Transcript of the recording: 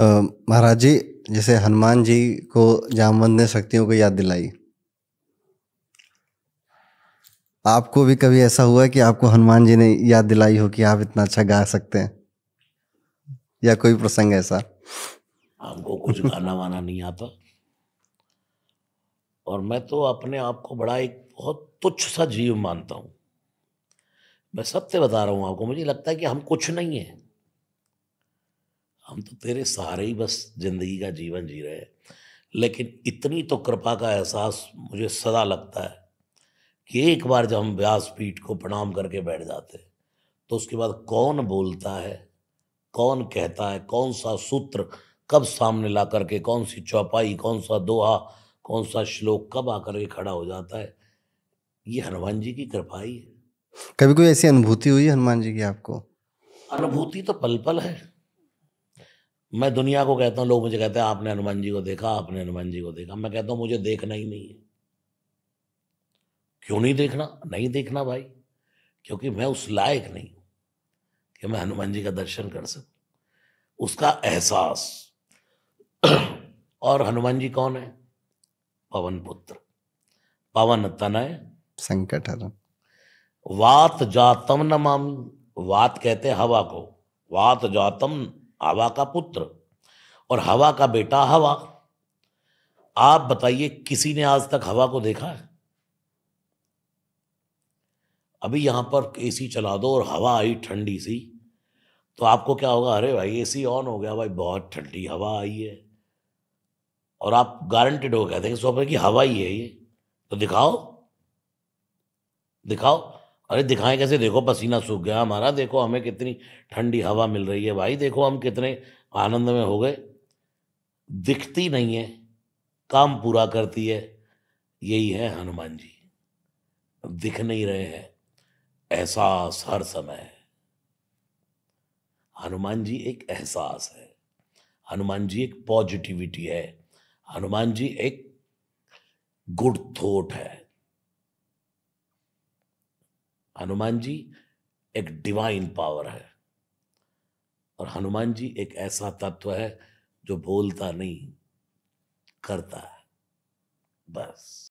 महाराज जी जैसे हनुमान जी को जामवंत ने शक्तियों को याद दिलाई आपको भी कभी ऐसा हुआ कि आपको हनुमान जी ने याद दिलाई हो कि आप इतना अच्छा गा सकते हैं या कोई प्रसंग ऐसा आपको कुछ गाना वाना नहीं आता और मैं तो अपने आप को बड़ा एक बहुत तुच्छ सा जीव मानता हूं मैं सत्य बता रहा हूँ आपको मुझे लगता है कि हम कुछ नहीं है हम तो तेरे सहारे ही बस जिंदगी का जीवन जी रहे हैं लेकिन इतनी तो कृपा का एहसास मुझे सदा लगता है कि एक बार जब हम व्यास पीठ को प्रणाम करके बैठ जाते तो उसके बाद कौन बोलता है कौन कहता है कौन सा सूत्र कब सामने ला करके कौन सी चौपाई कौन सा दोहा कौन सा श्लोक कब आकर के खड़ा हो जाता है ये हनुमान जी की कृपा ही है कभी कोई ऐसी अनुभूति हुई हनुमान जी की आपको अनुभूति तो पल पल है मैं दुनिया को कहता हूँ लोग मुझे कहते हैं आपने हनुमान जी को देखा आपने हनुमान जी को देखा मैं कहता हूँ मुझे देखना ही नहीं है क्यों नहीं देखना नहीं देखना भाई क्योंकि मैं उस लायक नहीं हूं कि मैं हनुमान जी का दर्शन कर सकू उसका एहसास और हनुमान जी कौन है पवन पुत्र पवन तनय संकट वात जातम न मामी वात कहते हवा को वात जातम आवा का पुत्र और हवा का बेटा हवा आप बताइए किसी ने आज तक हवा को देखा है अभी यहां पर एसी चला दो और हवा आई ठंडी सी तो आपको क्या होगा अरे भाई एसी ऑन हो गया भाई बहुत ठंडी हवा आई है और आप गारंटेड हो गए थे सौ की हवा ही है ये तो दिखाओ दिखाओ अरे दिखाएं कैसे देखो पसीना सूख गया हमारा देखो हमें कितनी ठंडी हवा मिल रही है भाई देखो हम कितने आनंद में हो गए दिखती नहीं है काम पूरा करती है यही है हनुमान जी दिख नहीं रहे हैं एहसास हर समय है हनुमान जी एक एहसास है हनुमान जी एक पॉजिटिविटी है हनुमान जी एक गुड थॉट है हनुमान जी एक डिवाइन पावर है और हनुमान जी एक ऐसा तत्व है जो बोलता नहीं करता है बस